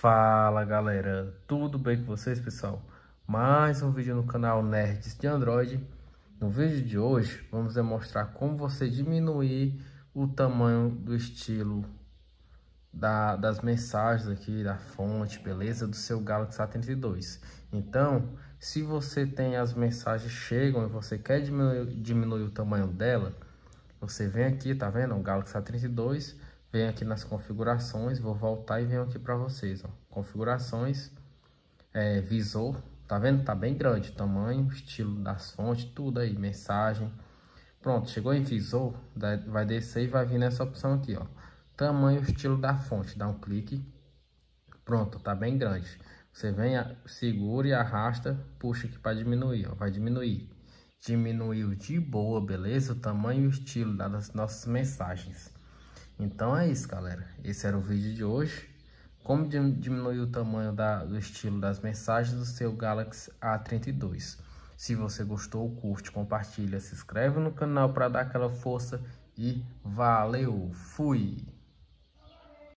Fala galera, tudo bem com vocês pessoal? Mais um vídeo no canal Nerds de Android No vídeo de hoje vamos demonstrar como você diminuir o tamanho do estilo da, das mensagens aqui, da fonte, beleza? Do seu Galaxy A32 Então, se você tem as mensagens chegam e você quer diminuir, diminuir o tamanho dela Você vem aqui, tá vendo? O Galaxy A32 vem aqui nas configurações, vou voltar e venho aqui para vocês, ó. Configurações, é, visor, tá vendo? Tá bem grande, tamanho, estilo das fontes, tudo aí, mensagem. Pronto, chegou em visor, vai descer e vai vir nessa opção aqui, ó. Tamanho, estilo da fonte, dá um clique. Pronto, tá bem grande. Você vem, segura e arrasta, puxa aqui para diminuir, ó. Vai diminuir. Diminuiu de boa, beleza? O tamanho e o estilo das nossas mensagens. Então é isso, galera. Esse era o vídeo de hoje. Como diminuir o tamanho da, do estilo das mensagens do seu Galaxy A32. Se você gostou, curte, compartilha, se inscreve no canal para dar aquela força e valeu! Fui!